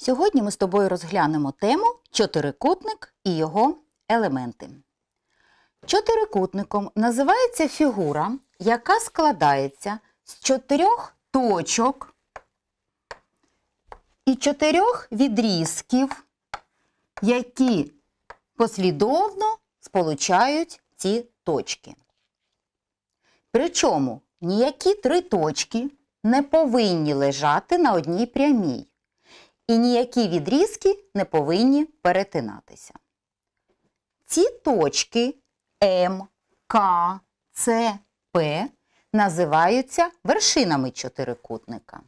Сьогодні ми з тобою розглянемо тему чотирикутник і його елементи. Чотирикутником називається фігура, яка складається з чотирьох точок і чотирьох відрізків, які послідовно сполучають ці точки. Причому ніякі три точки не повинні лежати на одній прямій і ніякі відрізки не повинні перетинатися. Ці точки М, К, С, П називаються вершинами чотирикутника.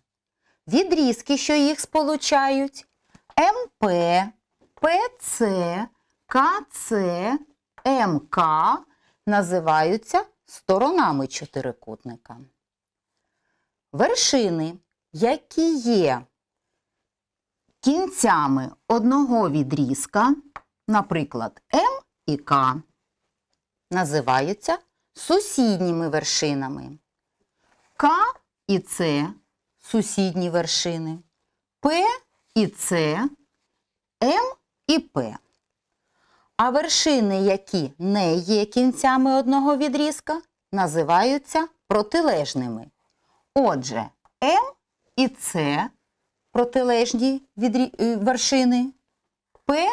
Відрізки, що їх сполучають МП, ПЦ, КЦ, МК називаються сторонами чотирикутника. Вершини, які є кінцями одного відрізка, наприклад, М і К, називаються сусідніми вершинами. К і С сусідні вершини, П і С, М і П. А вершини, які не є кінцями одного відрізка, називаються протилежними. Отже, М і С протилежні від е, вершини, П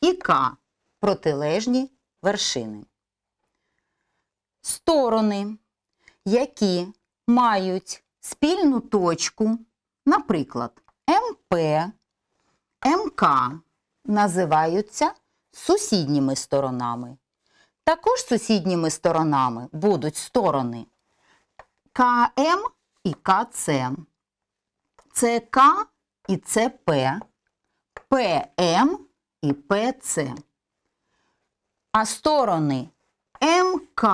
і К протилежні вершини. Сторони, які мають спільну точку, наприклад, МП, МК, називаються сусідніми сторонами. Також сусідніми сторонами будуть сторони КМ і КЦ. Це К і це П, ПМ і ПЦ. А сторони МК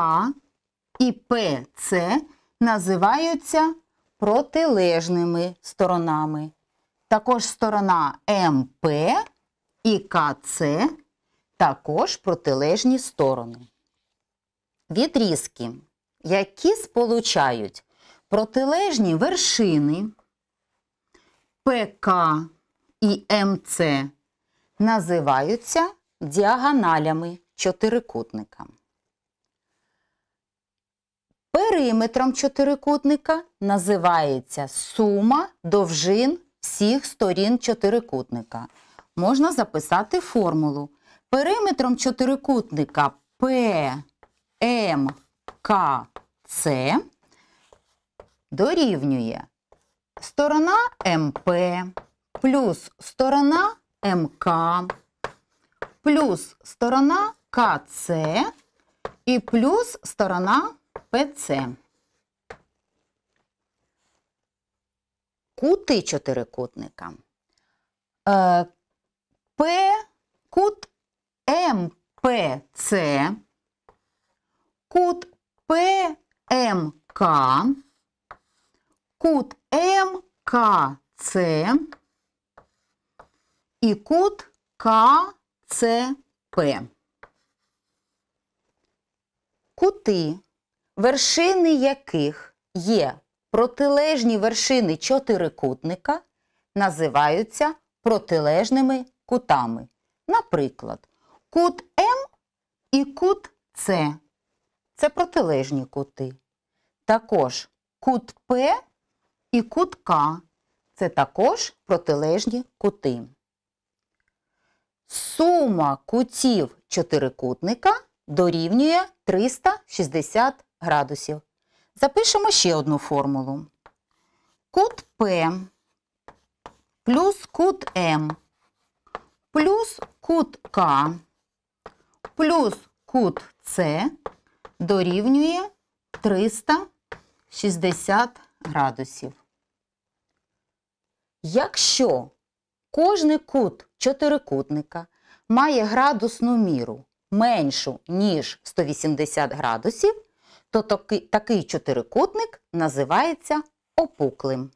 і ПЦ називаються протилежними сторонами. Також сторона МП і КЦ також протилежні сторони. Відрізки, які сполучають протилежні вершини, ПК і МЦ називаються діагоналями чотирикутника. Периметром чотирикутника називається сума довжин всіх сторін чотирикутника. Можна записати формулу. Периметром чотирикутника ПМКЦ дорівнює сторона МП плюс сторона МК плюс сторона КЦ і плюс сторона ПЦ. Кути чотирикутника. Е, П кут МПЦ, кут ПМК, кут МКЦ і код КЦП. Кути, вершини яких є протилежні вершини чотирикутника, називаються протилежними кутами. Наприклад, кут М і кут С це протилежні кути. Також кут П і кутка це також протилежні кути. Сума кутів чотирикутника дорівнює 360 градусів. Запишемо ще одну формулу. Кут П плюс кут М плюс кут К плюс кут С дорівнює 360 градусів. Якщо кожний кут чотирикутника має градусну міру меншу, ніж 180 градусів, то такий чотирикутник називається опуклим.